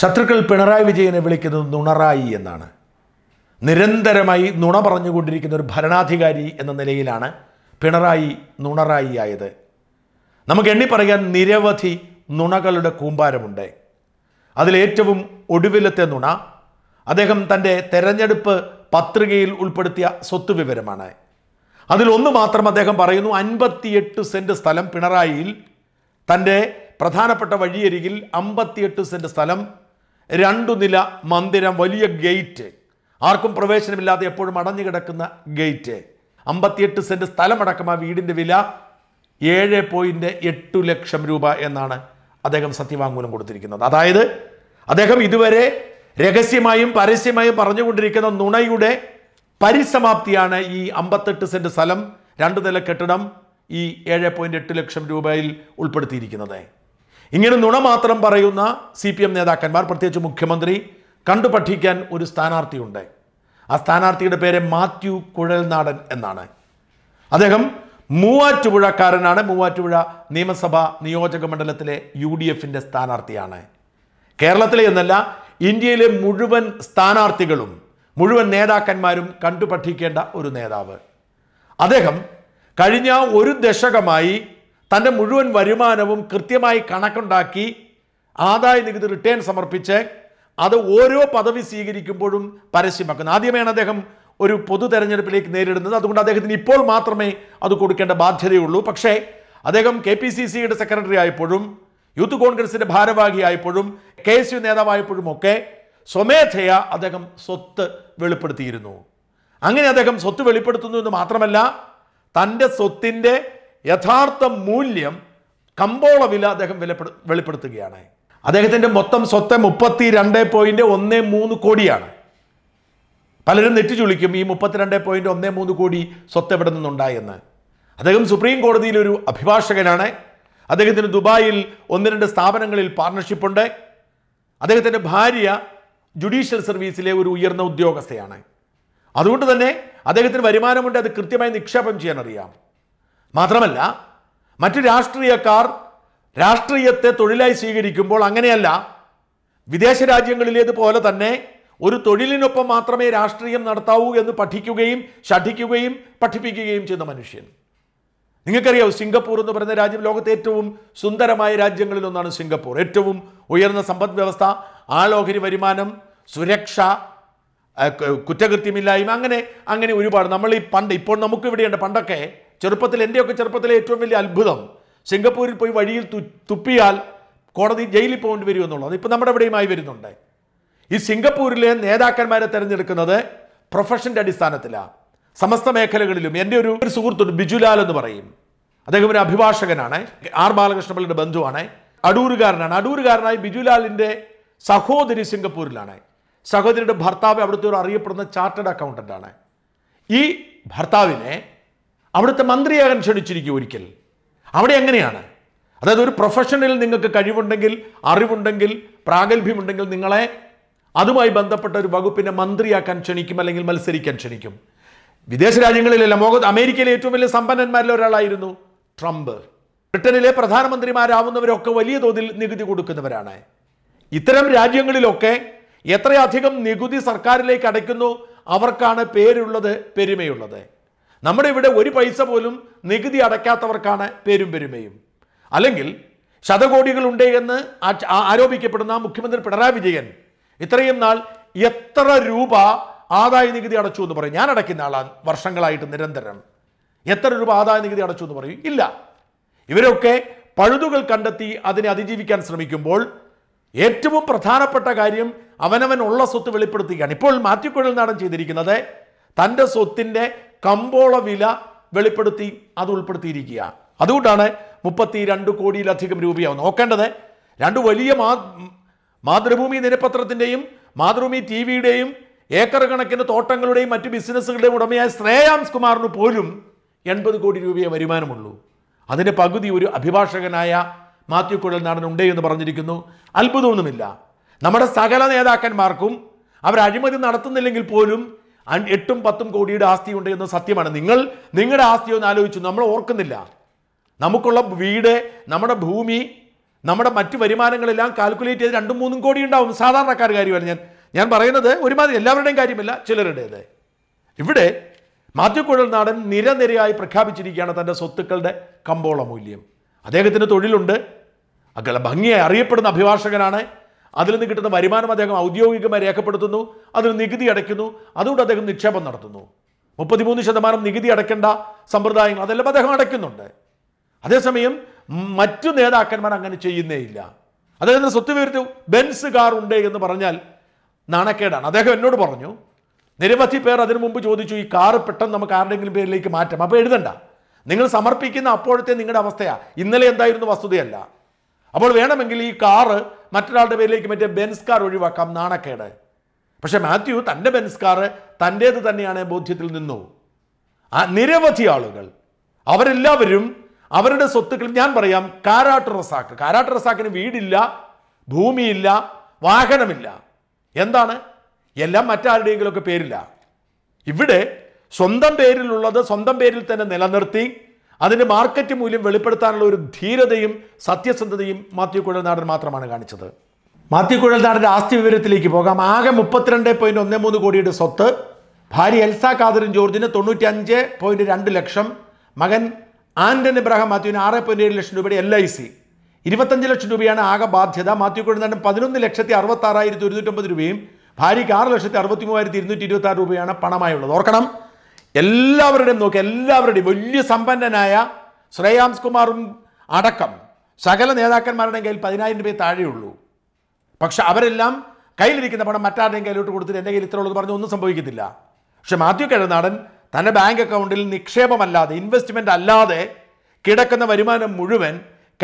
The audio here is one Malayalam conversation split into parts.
ശത്രുക്കൾ പിണറായി വിജയനെ വിളിക്കുന്നത് നുണറായി എന്നാണ് നിരന്തരമായി നുണ പറഞ്ഞുകൊണ്ടിരിക്കുന്ന ഒരു ഭരണാധികാരി എന്ന നിലയിലാണ് പിണറായി നുണറായി ആയത് നമുക്ക് എണ്ണി പറയാൻ നിരവധി നുണകളുടെ കൂമ്പാരമുണ്ട് അതിലേറ്റവും ഒടുവിലത്തെ നുണ അദ്ദേഹം തൻ്റെ തെരഞ്ഞെടുപ്പ് പത്രികയിൽ ഉൾപ്പെടുത്തിയ സ്വത്ത് വിവരമാണ് അതിലൊന്ന് മാത്രം അദ്ദേഹം പറയുന്നു അൻപത്തിയെട്ട് സെൻറ്റ് സ്ഥലം പിണറായിയിൽ തൻ്റെ പ്രധാനപ്പെട്ട വഴിയരികിൽ അമ്പത്തിയെട്ട് സെൻറ്റ് സ്ഥലം രണ്ടു നില മന്ദിരം വലിയ ഗേറ്റ് ആർക്കും പ്രവേശനമില്ലാതെ എപ്പോഴും അടഞ്ഞു കിടക്കുന്ന ഗേറ്റ് അമ്പത്തിയെട്ട് സെൻറ്റ് സ്ഥലമടക്കം ആ വീടിൻ്റെ വില ഏഴ് പോയിൻ്റ് എട്ടു ലക്ഷം രൂപ എന്നാണ് അദ്ദേഹം സത്യവാങ്മൂലം കൊടുത്തിരിക്കുന്നത് അതായത് അദ്ദേഹം ഇതുവരെ രഹസ്യമായും പരസ്യമായും പറഞ്ഞുകൊണ്ടിരിക്കുന്ന നുണയുടെ പരിസമാപ്തിയാണ് ഈ അമ്പത്തെട്ട് സെൻറ്റ് സ്ഥലം രണ്ട് നില കെട്ടിടം ഈ ഏഴ് പോയിൻ്റ് എട്ട് ലക്ഷം രൂപയിൽ ഉൾപ്പെടുത്തിയിരിക്കുന്നത് ഇങ്ങനെ നുണ മാത്രം പറയുന്ന സി പി എം നേതാക്കന്മാർ പ്രത്യേകിച്ച് മുഖ്യമന്ത്രി കണ്ടു പഠിക്കാൻ ഒരു സ്ഥാനാർത്ഥിയുണ്ട് ആ സ്ഥാനാർത്ഥിയുടെ പേര് മാത്യു കുഴൽനാടൻ എന്നാണ് അദ്ദേഹം മൂവാറ്റുപുഴക്കാരനാണ് മൂവാറ്റുപുഴ നിയമസഭാ നിയോജക മണ്ഡലത്തിലെ യു ഡി എഫിൻ്റെ സ്ഥാനാർത്ഥിയാണ് കേരളത്തിലെ എന്നല്ല ഇന്ത്യയിലെ മുഴുവൻ സ്ഥാനാർത്ഥികളും മുഴുവൻ നേതാക്കന്മാരും കണ്ടു പഠിക്കേണ്ട ഒരു നേതാവ് അദ്ദേഹം കഴിഞ്ഞ ഒരു ദശകമായി തൻ്റെ മുഴുവൻ വരുമാനവും കൃത്യമായി കണക്കുണ്ടാക്കി ആദായ നികുതി റിട്ടേൺ സമർപ്പിച്ച് അത് ഓരോ പദവി സ്വീകരിക്കുമ്പോഴും പരസ്യമാക്കുന്നു ആദ്യമേ അദ്ദേഹം ഒരു പൊതു തെരഞ്ഞെടുപ്പിലേക്ക് നേരിടുന്നത് അതുകൊണ്ട് അദ്ദേഹത്തിന് ഇപ്പോൾ മാത്രമേ അത് കൊടുക്കേണ്ട ബാധ്യതയുള്ളൂ പക്ഷേ അദ്ദേഹം കെ പി സി സിയുടെ സെക്രട്ടറി ആയപ്പോഴും യൂത്ത് കോൺഗ്രസിൻ്റെ ഭാരവാഹിയായപ്പോഴും കെ എസ് യു നേതാവായപ്പോഴും ഒക്കെ സ്വമേധയാ അദ്ദേഹം സ്വത്ത് വെളിപ്പെടുത്തിയിരുന്നു അങ്ങനെ അദ്ദേഹം സ്വത്ത് വെളിപ്പെടുത്തുന്നു എന്ന് മാത്രമല്ല തൻ്റെ സ്വത്തിൻ്റെ യഥാർത്ഥ മൂല്യം കമ്പോള വില അദ്ദേഹം വിലപ്പെടു വെളിപ്പെടുത്തുകയാണ് അദ്ദേഹത്തിൻ്റെ മൊത്തം സ്വത്ത് മുപ്പത്തി രണ്ട് പോയിൻറ്റ് ഒന്ന് മൂന്ന് കോടിയാണ് പലരും നെറ്റിച്ചുളിക്കും ഈ മുപ്പത്തിരണ്ട് പോയിൻറ്റ് ഒന്ന് മൂന്ന് കോടി സ്വത്ത് എവിടെ നിന്നുണ്ടായെന്ന് അദ്ദേഹം സുപ്രീം കോടതിയിലൊരു ഒരു അഭിഭാഷകനാണ് അദ്ദേഹത്തിന് ദുബായിൽ ഒന്ന് രണ്ട് സ്ഥാപനങ്ങളിൽ പാർട്ണർഷിപ്പുണ്ട് അദ്ദേഹത്തിൻ്റെ ഭാര്യ ജുഡീഷ്യൽ സർവീസിലെ ഒരു ഉയർന്ന ഉദ്യോഗസ്ഥയാണ് അതുകൊണ്ട് തന്നെ അദ്ദേഹത്തിന് വരുമാനമുണ്ട് അത് കൃത്യമായി നിക്ഷേപം ചെയ്യാൻ അറിയാം മാത്രമല്ല മറ്റ് രാഷ്ട്രീയക്കാർ രാഷ്ട്രീയത്തെ തൊഴിലായി സ്വീകരിക്കുമ്പോൾ അങ്ങനെയല്ല വിദേശ രാജ്യങ്ങളിലേതുപോലെ തന്നെ ഒരു തൊഴിലിനൊപ്പം മാത്രമേ രാഷ്ട്രീയം നടത്താവൂ എന്ന് പഠിക്കുകയും ഷഠിക്കുകയും പഠിപ്പിക്കുകയും ചെയ്യുന്ന മനുഷ്യൻ നിങ്ങൾക്കറിയാവൂ സിംഗപ്പൂർ എന്ന് പറയുന്ന രാജ്യം ലോകത്തെ ഏറ്റവും സുന്ദരമായ രാജ്യങ്ങളിലൊന്നാണ് സിംഗപ്പൂർ ഏറ്റവും ഉയർന്ന സമ്പദ് വ്യവസ്ഥ ആളോഹരി വരുമാനം സുരക്ഷ കുറ്റകൃത്യമില്ലായ്മ അങ്ങനെ അങ്ങനെ ഒരുപാട് നമ്മൾ ഈ പണ്ട് ഇപ്പോൾ നമുക്കിവിടെയുണ്ട് പണ്ടൊക്കെ ചെറുപ്പത്തിൽ എൻ്റെയൊക്കെ ചെറുപ്പത്തിലെ ഏറ്റവും വലിയ അത്ഭുതം സിംഗപ്പൂരിൽ പോയി വഴിയിൽ തുപ്പിയാൽ കോടതി ജയിലിൽ പോകേണ്ടി വരും എന്നുള്ളത് ഇപ്പം നമ്മുടെ ഇവിടെയുമായി വരുന്നുണ്ട് ഈ സിംഗപ്പൂരിലെ നേതാക്കന്മാരെ തിരഞ്ഞെടുക്കുന്നത് പ്രൊഫഷൻ്റെ അടിസ്ഥാനത്തിലാണ് സമസ്ത മേഖലകളിലും എൻ്റെ ഒരു ഒരു സുഹൃത്തുണ്ട് ബിജുലാൽ എന്ന് പറയും അദ്ദേഹം ഒരു അഭിഭാഷകനാണ് ആർ ബാലകൃഷ്ണപിള്ളിയുടെ ബന്ധുവാണ് അടൂരുകാരനാണ് അടൂരുകാരനായി ബിജുലാലിൻ്റെ സഹോദരി സിംഗപ്പൂരിലാണ് സഹോദരിയുടെ ഭർത്താവ് അവിടുത്തെ ഒരു അറിയപ്പെടുന്ന ചാർട്ടേഡ് അക്കൗണ്ടൻ്റാണ് ഈ ഭർത്താവിനെ അവിടുത്തെ മന്ത്രിയാകാൻ ക്ഷണിച്ചിരിക്കും ഒരിക്കൽ അവിടെ എങ്ങനെയാണ് അതായത് ഒരു പ്രൊഫഷണലിൽ നിങ്ങൾക്ക് കഴിവുണ്ടെങ്കിൽ അറിവുണ്ടെങ്കിൽ പ്രാഗൽഭ്യമുണ്ടെങ്കിൽ നിങ്ങളെ അതുമായി ബന്ധപ്പെട്ട ഒരു വകുപ്പിനെ മന്ത്രിയാക്കാൻ ക്ഷണിക്കും അല്ലെങ്കിൽ മത്സരിക്കാൻ ക്ഷണിക്കും വിദേശ രാജ്യങ്ങളിലല്ല ലോക അമേരിക്കയിലെ ഏറ്റവും വലിയ സമ്പന്നന്മാരിൽ ഒരാളായിരുന്നു ട്രംപ് ബ്രിട്ടനിലെ പ്രധാനമന്ത്രിമാരാവുന്നവരൊക്കെ വലിയ തോതിൽ നികുതി കൊടുക്കുന്നവരാണ് ഇത്തരം രാജ്യങ്ങളിലൊക്കെ എത്രയധികം നികുതി സർക്കാരിലേക്ക് അടയ്ക്കുന്നു അവർക്കാണ് പേരുള്ളത് പെരുമയുള്ളത് നമ്മുടെ ഇവിടെ ഒരു പൈസ പോലും നികുതി അടയ്ക്കാത്തവർക്കാണ് പേരും പെരുമയും അല്ലെങ്കിൽ ശതകോടികളുണ്ട് എന്ന് ആരോപിക്കപ്പെടുന്ന മുഖ്യമന്ത്രി പിണറായി വിജയൻ ഇത്രയും നാൾ എത്ര രൂപ ആദായ നികുതി അടച്ചു എന്ന് പറയും ഞാൻ അടയ്ക്കുന്ന ആളാണ് വർഷങ്ങളായിട്ട് നിരന്തരം എത്ര രൂപ ആദായ നികുതി അടച്ചു എന്ന് പറയും ഇല്ല ഇവരൊക്കെ പഴുതുകൾ കണ്ടെത്തി അതിനെ അതിജീവിക്കാൻ ശ്രമിക്കുമ്പോൾ ഏറ്റവും പ്രധാനപ്പെട്ട കാര്യം അവനവൻ ഉള്ള സ്വത്ത് വെളിപ്പെടുത്തുകയാണ് ഇപ്പോൾ മാത്യുക്കുഴൽ നാടൻ ചെയ്തിരിക്കുന്നത് തൻ്റെ സ്വത്തിൻ്റെ കമ്പോള വില വെളിപ്പെടുത്തി അത് ഉൾപ്പെടുത്തിയിരിക്കുക അതുകൊണ്ടാണ് മുപ്പത്തി രണ്ട് കോടിയിലധികം രൂപയാവും നോക്കേണ്ടത് രണ്ട് വലിയ മാതൃഭൂമി ദിനപത്രത്തിൻ്റെയും മാതൃഭൂമി ടി വിയുടെയും ഏക്കർ കണക്കിന് തോട്ടങ്ങളുടെയും മറ്റ് ബിസിനസ്സുകളുടെയും ഉടമയായ ശ്രേയാംസ് കുമാറിന് പോലും എൺപത് കോടി രൂപയെ വരുമാനമുള്ളൂ അതിൻ്റെ പകുതി ഒരു അഭിഭാഷകനായ മാത്യു ഉണ്ടേ എന്ന് പറഞ്ഞിരിക്കുന്നു അത്ഭുതമൊന്നുമില്ല നമ്മുടെ സകല നേതാക്കന്മാർക്കും അവർ അഴിമതി നടത്തുന്നില്ലെങ്കിൽ പോലും എട്ടും പത്തും കോടിയുടെ ആസ്തിയുണ്ട് എന്ന് സത്യമാണ് നിങ്ങൾ നിങ്ങളുടെ ആസ്തിയൊന്ന് ആലോചിച്ചു നമ്മൾ ഓർക്കുന്നില്ല നമുക്കുള്ള വീട് നമ്മുടെ ഭൂമി നമ്മുടെ മറ്റു വരുമാനങ്ങളെല്ലാം കാൽക്കുലേറ്റ് ചെയ്ത് രണ്ടും മൂന്നും കോടി ഉണ്ടാവും സാധാരണക്കാർ കാര്യമാണ് ഞാൻ ഞാൻ പറയുന്നത് ഒരുമാതിരി എല്ലാവരുടെയും കാര്യമില്ല ചിലരുടേത് ഇവിടെ മാത്യു നാടൻ നിരനിരയായി പ്രഖ്യാപിച്ചിരിക്കുകയാണ് തൻ്റെ സ്വത്തുക്കളുടെ കമ്പോള മൂല്യം അദ്ദേഹത്തിൻ്റെ തൊഴിലുണ്ട് ഭംഗിയായി അറിയപ്പെടുന്ന അഭിഭാഷകനാണ് അതിൽ നിന്ന് കിട്ടുന്ന വരുമാനം അദ്ദേഹം ഔദ്യോഗികമായി രേഖപ്പെടുത്തുന്നു അതിൽ നികുതി അടയ്ക്കുന്നു അതുകൊണ്ട് അദ്ദേഹം നിക്ഷേപം നടത്തുന്നു മുപ്പത്തിമൂന്ന് ശതമാനം നികുതി അടയ്ക്കേണ്ട സമ്പ്രദായങ്ങൾ അതെല്ലാം അദ്ദേഹം അടയ്ക്കുന്നുണ്ട് അതേസമയം മറ്റു നേതാക്കന്മാർ അങ്ങനെ ചെയ്യുന്നേയില്ല അദ്ദേഹത്തിന് സ്വത്ത് വിവരത്തിൽ ബെൻസ് കാർ ഉണ്ട് എന്ന് പറഞ്ഞാൽ നാണക്കേടാണ് അദ്ദേഹം എന്നോട് പറഞ്ഞു നിരവധി പേർ അതിനു മുമ്പ് ചോദിച്ചു ഈ കാർ പെട്ടെന്ന് നമുക്ക് ആരുടെങ്കിലും പേരിലേക്ക് മാറ്റാം അപ്പോൾ എഴുതണ്ട നിങ്ങൾ സമർപ്പിക്കുന്ന അപ്പോഴത്തെ നിങ്ങളുടെ അവസ്ഥയാണ് ഇന്നലെ എന്തായിരുന്നു വസ്തുതയല്ല അപ്പോൾ വേണമെങ്കിൽ ഈ കാറ് മറ്റൊരാളുടെ പേരിലേക്ക് മറ്റേ ബെൻസ്കാർ കാർ ഒഴിവാക്കാം നാണക്കേട് പക്ഷെ മാത്യു തൻ്റെ ബെൻസ്കാർ കാർ തൻ്റേത് തന്നെയാണ് ബോധ്യത്തിൽ നിന്നു ആ നിരവധി ആളുകൾ അവരെല്ലാവരും അവരുടെ സ്വത്തുക്കൾ ഞാൻ പറയാം കാരാട്ട് റസാക്ക് കാരാട്ട് റസാക്കിന് വീടില്ല ഭൂമിയില്ല വാഹനമില്ല എന്താണ് എല്ലാം മറ്റാരുടെയെങ്കിലുമൊക്കെ പേരില്ല ഇവിടെ സ്വന്തം പേരിലുള്ളത് സ്വന്തം പേരിൽ തന്നെ നിലനിർത്തി അതിൻ്റെ മാർക്കറ്റ് മൂല്യം വെളിപ്പെടുത്താനുള്ള ഒരു ധീരതയും സത്യസന്ധതയും മാത്യു കുഴൽനാടൻ മാത്രമാണ് കാണിച്ചത് മാത്യു കുഴൽനാടൻ്റെ ആസ്തി വിവരത്തിലേക്ക് പോകാം ആകെ മുപ്പത്തിരണ്ട് പോയിൻറ്റ് ഒന്ന് മൂന്ന് കോടിയുടെ സ്വത്ത് ഭാര്യ എൽസ കാതറിൻ ജോർജിന് തൊണ്ണൂറ്റി അഞ്ച് പോയിൻറ്റ് രണ്ട് ലക്ഷം മകൻ ആൻ്റൺ ഇബ്രാഹിം മാത്യുവിന് ആറ് പോയിൻറ്റ് ഏഴ് ലക്ഷം രൂപയുടെ എൽ ഐ സി ഇരുപത്തഞ്ച് ലക്ഷം രൂപയാണ് ആകെ ബാധ്യത മാത്യു കുഴൽനാടൻ പതിനൊന്ന് ലക്ഷത്തി അറുപത്താറായിരത്തി ഒരുന്നൂറ്റമ്പത് രൂപയും ഭാര്യയ്ക്ക് ആറ് ലക്ഷത്തി അറുപത്തി മൂവായിരത്തി ഇരുന്നൂറ്റി ഇരുപത്തി ആറ് രൂപയാണ് പണമായുള്ളത് ഓർക്കണം എല്ലാവരുടെയും നോക്കി എല്ലാവരുടെയും വലിയ സമ്പന്നനായ ശ്രേയാംസ് കുമാറും അടക്കം സകല നേതാക്കന്മാരുടെയും കയ്യിൽ പതിനായിരം രൂപയെ താഴെയുള്ളൂ പക്ഷെ അവരെല്ലാം കയ്യിലിരിക്കുന്ന പണം മറ്റാരുടെയും കയ്യിലോട്ട് കൊടുത്തിട്ട് എൻ്റെ കയ്യിൽ ഇത്ര ഉള്ളത് പറഞ്ഞ് ഒന്നും സംഭവിക്കത്തില്ല പക്ഷെ മാത്യു കിഴനാടൻ തൻ്റെ ബാങ്ക് അക്കൗണ്ടിൽ നിക്ഷേപമല്ലാതെ ഇൻവെസ്റ്റ്മെൻ്റ് അല്ലാതെ കിടക്കുന്ന വരുമാനം മുഴുവൻ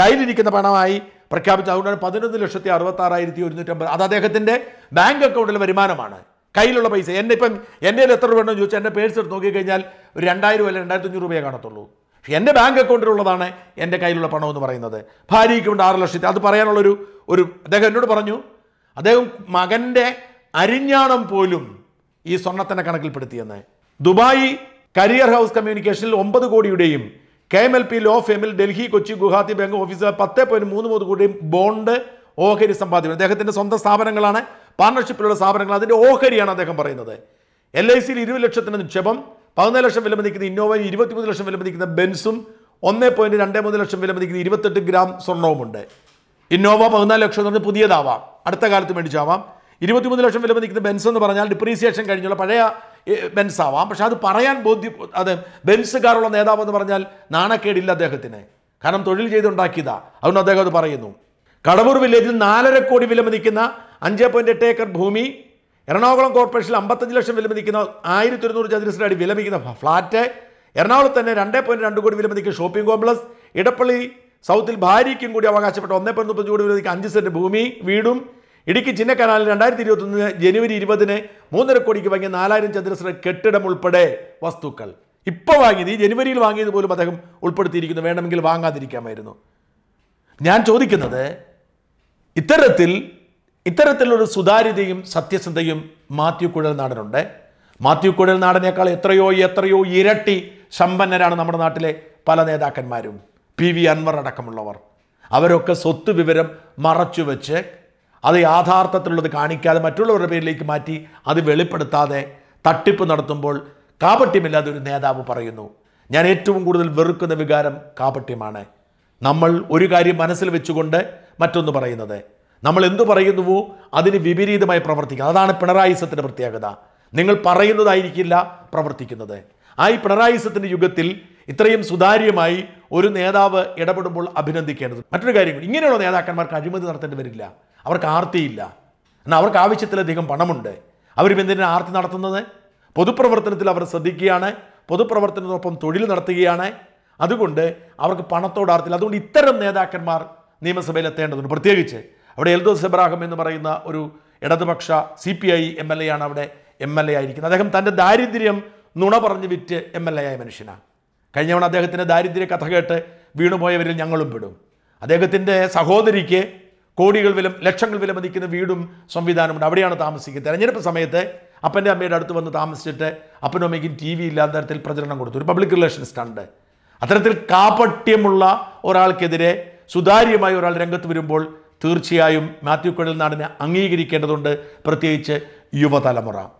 കയ്യിലിരിക്കുന്ന പണമായി പ്രഖ്യാപിച്ചു അതുകൊണ്ടാണ് പതിനൊന്ന് ലക്ഷത്തി അറുപത്താറായിരത്തി ഒരുന്നൂറ്റമ്പത് അത് അദ്ദേഹത്തിൻ്റെ ബാങ്ക് അക്കൗണ്ടിലെ വരുമാനമാണ് കയ്യിലുള്ള പൈസ എന്നെ ഇപ്പം എൻ്റെ കയ്യിൽ എത്ര രൂപ എന്ന് ചോദിച്ചാൽ എൻ്റെ പേഴ്സ് എടുത്ത് നോക്കിക്കഴിഞ്ഞാൽ ഒരു രണ്ടായിരം അല്ലെങ്കിൽ രണ്ടായിരത്തി അഞ്ഞൂറ് രൂപയെ കാണത്തുള്ളൂ പക്ഷേ എൻ്റെ ബാങ്ക് അക്കൗണ്ടിലുള്ളതാണ് എൻ്റെ കയ്യിലുള്ള പണം എന്ന് പറയുന്നത് ഉണ്ട് ആറ് ലക്ഷത്തി അത് പറയാനുള്ളൊരു ഒരു അദ്ദേഹം എന്നോട് പറഞ്ഞു അദ്ദേഹം മകൻ്റെ അരിഞ്ഞാണം പോലും ഈ സ്വർണ്ണത്തിൻ്റെ കണക്കിൽപ്പെടുത്തിയെന്ന് ദുബായ് കരിയർ ഹൗസ് കമ്മ്യൂണിക്കേഷനിൽ ഒമ്പത് കോടിയുടെയും K M L P law ഫെമിൽ ഡൽഹി കൊച്ചി ഗുവാഹത്തി ബാങ്ക് ഓഫീസർ പത്ത് പോയിന്റ് മൂന്ന് മൂന്ന് കോടിയും ബോണ്ട് ഓഹരി സമ്പാദ്യം അദ്ദേഹത്തിൻ്റെ സ്വന്തം സ്ഥാപനങ്ങളാണ് പാർട്ണർഷിപ്പിലുള്ള സ്ഥാപനങ്ങൾ അതിൻ്റെ ഓഹരിയാണ് അദ്ദേഹം പറയുന്നത് എൽ ഐ സിയിൽ ഇരുപത് ലക്ഷത്തിന് നിക്ഷേപം പതിനാല് ലക്ഷം വില മതിക്കുന്ന ഇന്നോവയും ഇരുപത്തിമൂന്ന് ലക്ഷം വില മതിക്കുന്ന ബെൻസും ഒന്ന് പോയിൻറ്റ് രണ്ട് മൂന്ന് ലക്ഷം വില മതിക്കുന്ന ഇരുപത്തെട്ട് ഗ്രാം സ്വർണവുമുണ്ട് ഇന്നോവ പതിനാല് ലക്ഷം എന്ന് പറഞ്ഞാൽ പുതിയതാവാം അടുത്ത കാലത്ത് മേടിച്ചാവാം ഇരുപത്തിമൂന്ന് ലക്ഷം വില മതിക്കുന്ന ബെൻസ് എന്ന് പറഞ്ഞാൽ ഡിപ്രീസിയേഷൻ കഴിഞ്ഞുള്ള പഴയ ബെൻസ് ആവാം പക്ഷെ അത് പറയാൻ ബോധ്യ അത് ബെൻസുകാരുള്ള നേതാവ് എന്ന് പറഞ്ഞാൽ നാണക്കേടില്ല അദ്ദേഹത്തിന് കാരണം തൊഴിൽ ചെയ്തുണ്ടാക്കിയതാണ് അതുകൊണ്ട് അദ്ദേഹം അത് പറയുന്നു കടവൂർ വില്ലേജിൽ നാലര കോടി വില മതിക്കുന്ന അഞ്ച് പോയിൻറ്റ് എട്ട് ഏക്കർ ഭൂമി എറണാകുളം കോർപ്പറേഷനിൽ അമ്പത്തഞ്ച് ലക്ഷം വിലമതിക്കുന്ന ആയിരത്തി ഒരുന്നൂറ് ചതുരശ്ര അടി വിലമിക്കുന്ന ഫ്ലാറ്റ് എറണാകുളത്ത് തന്നെ രണ്ട് പോയിൻറ്റ് രണ്ട് കോടി വിലമതിക്കുന്ന ഷോപ്പിംഗ് കോംപ്ലക്സ് ഇടപ്പള്ളി സൗത്തിൽ ഭാര്യയ്ക്കും കൂടി അവകാശപ്പെട്ട ഒന്നേ പോയിൻറ്റ് മുപ്പത്തഞ്ച് കോടി വിലമതിക്കുന്ന അഞ്ച് സെൻറ്റ് ഭൂമി വീടും ഇടുക്കി ചിന്നക്കനാലിൽ രണ്ടായിരത്തി ഇരുപത്തൊന്ന് ജനുവരി ഇരുപതിന് മൂന്നര കോടിക്ക് വാങ്ങിയ നാലായിരം ചതുരശ്ര കെട്ടിടം ഉൾപ്പെടെ വസ്തുക്കൾ ഇപ്പോൾ വാങ്ങിയത് ഈ ജനുവരിയിൽ വാങ്ങിയത് പോലും അദ്ദേഹം ഉൾപ്പെടുത്തിയിരിക്കുന്നു വേണമെങ്കിൽ വാങ്ങാതിരിക്കാമായിരുന്നു ഞാൻ ചോദിക്കുന്നത് ഇത്തരത്തിൽ ഇത്തരത്തിലൊരു സുതാര്യതയും സത്യസന്ധയും മാത്യു കുഴൽ നാടനുണ്ട് മാത്യു കുഴൽ നാടനേക്കാൾ എത്രയോ എത്രയോ ഇരട്ടി സമ്പന്നരാണ് നമ്മുടെ നാട്ടിലെ പല നേതാക്കന്മാരും പി വി അൻവർ അടക്കമുള്ളവർ അവരൊക്കെ സ്വത്ത് വിവരം മറച്ചു വെച്ച് അത് യാഥാർത്ഥത്തിലുള്ളത് കാണിക്കാതെ മറ്റുള്ളവരുടെ പേരിലേക്ക് മാറ്റി അത് വെളിപ്പെടുത്താതെ തട്ടിപ്പ് നടത്തുമ്പോൾ കാപട്യമില്ലാതെ ഒരു നേതാവ് പറയുന്നു ഞാൻ ഏറ്റവും കൂടുതൽ വെറുക്കുന്ന വികാരം കാപട്യമാണ് നമ്മൾ ഒരു കാര്യം മനസ്സിൽ വെച്ചുകൊണ്ട് മറ്റൊന്ന് പറയുന്നത് നമ്മൾ എന്തു പറയുന്നുവോ അതിന് വിപരീതമായി പ്രവർത്തിക്കുക അതാണ് പിണറായിസത്തിൻ്റെ പ്രത്യേകത നിങ്ങൾ പറയുന്നതായിരിക്കില്ല പ്രവർത്തിക്കുന്നത് ആ ഈ പിണറായിസത്തിൻ്റെ യുഗത്തിൽ ഇത്രയും സുതാര്യമായി ഒരു നേതാവ് ഇടപെടുമ്പോൾ അഭിനന്ദിക്കേണ്ടത് മറ്റൊരു കാര്യം ഇങ്ങനെയുള്ള നേതാക്കന്മാർക്ക് അഴിമതി നടത്തേണ്ടി വരില്ല അവർക്ക് ആർത്തിയില്ല എന്നാൽ അവർക്ക് ആവശ്യത്തിലധികം പണമുണ്ട് അവരും എന്തിനാണ് ആർത്തി നടത്തുന്നത് പൊതുപ്രവർത്തനത്തിൽ അവർ ശ്രദ്ധിക്കുകയാണ് പൊതുപ്രവർത്തനത്തോടൊപ്പം തൊഴിൽ നടത്തുകയാണ് അതുകൊണ്ട് അവർക്ക് പണത്തോട് ആർത്തില്ല അതുകൊണ്ട് ഇത്തരം നേതാക്കന്മാർ നിയമസഭയിൽ എത്തേണ്ടതുണ്ട് പ്രത്യേകിച്ച് അവിടെ എൽദോസ് എബ്രാഹിം എന്ന് പറയുന്ന ഒരു ഇടതുപക്ഷ C P I M L A ആണ് അവിടെ എം എൽ എ ആയിരിക്കുന്നത് അദ്ദേഹം തൻ്റെ ദാരിദ്ര്യം നുണ പറഞ്ഞ് വിറ്റ് എം എൽ എ ആയ മനുഷ്യനാണ് കഴിഞ്ഞവണ അദ്ദേഹത്തിൻ്റെ ദാരിദ്ര്യ കഥ കേട്ട് വീണുപോയവരിൽ ഞങ്ങളും പെടും അദ്ദേഹത്തിൻ്റെ സഹോദരിക്ക് കോടികൾ വില ലക്ഷങ്ങൾ വില മതിക്കുന്ന വീടും സംവിധാനമുണ്ട് അവിടെയാണ് താമസിക്കുന്നത് തെരഞ്ഞെടുപ്പ് സമയത്ത് അപ്പൻ്റെ അമ്മയുടെ അടുത്ത് വന്ന് താമസിച്ചിട്ട് അപ്പനും അമ്മയ്ക്കും ടി വി ഇല്ലാത്ത തരത്തിൽ പ്രചരണം കൊടുത്തു ഒരു പബ്ലിക് റിലേഷൻ സ്റ്റണ്ട് അത്തരത്തിൽ കാപട്യമുള്ള ഒരാൾക്കെതിരെ സുതാര്യമായി ഒരാൾ രംഗത്ത് വരുമ്പോൾ തീർച്ചയായും മാത്യു കുഴൽനാടിനെ അംഗീകരിക്കേണ്ടതുണ്ട് പ്രത്യേകിച്ച് യുവതലമുറ